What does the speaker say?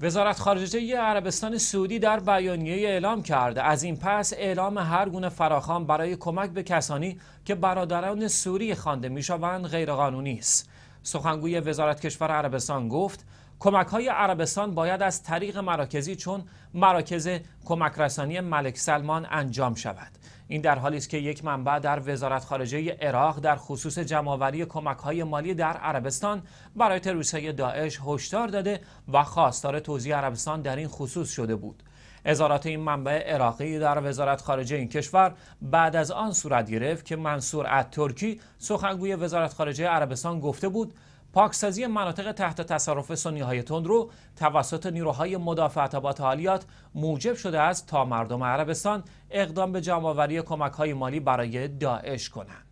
وزارت خارجه عربستان سعودی در بیانیه اعلام کرده از این پس اعلام هر گونه فراخان برای کمک به کسانی که برادران سوری خوانده میشوند غیرقانونی است سخنگوی وزارت کشور عربستان گفت کمک های عربستان باید از طریق مراکزی چون مراکز کمک رسانی ملک سلمان انجام شود این در حالی است که یک منبع در وزارت خارجه عراق در خصوص جمعآوری های مالی در عربستان برای تروریست‌های داعش هشدار داده و خواستار توزیع عربستان در این خصوص شده بود. ازارات این منبع عراقی در وزارت خارجه این کشور بعد از آن صورت گرفت که منصور ترکی سخنگوی وزارت خارجه عربستان گفته بود پاکسازی مناطق تحت تصرف سنی های توسط نیروهای مدافعت آباد موجب شده است تا مردم عربستان اقدام به جمعآوری کمک های مالی برای داعش کنند.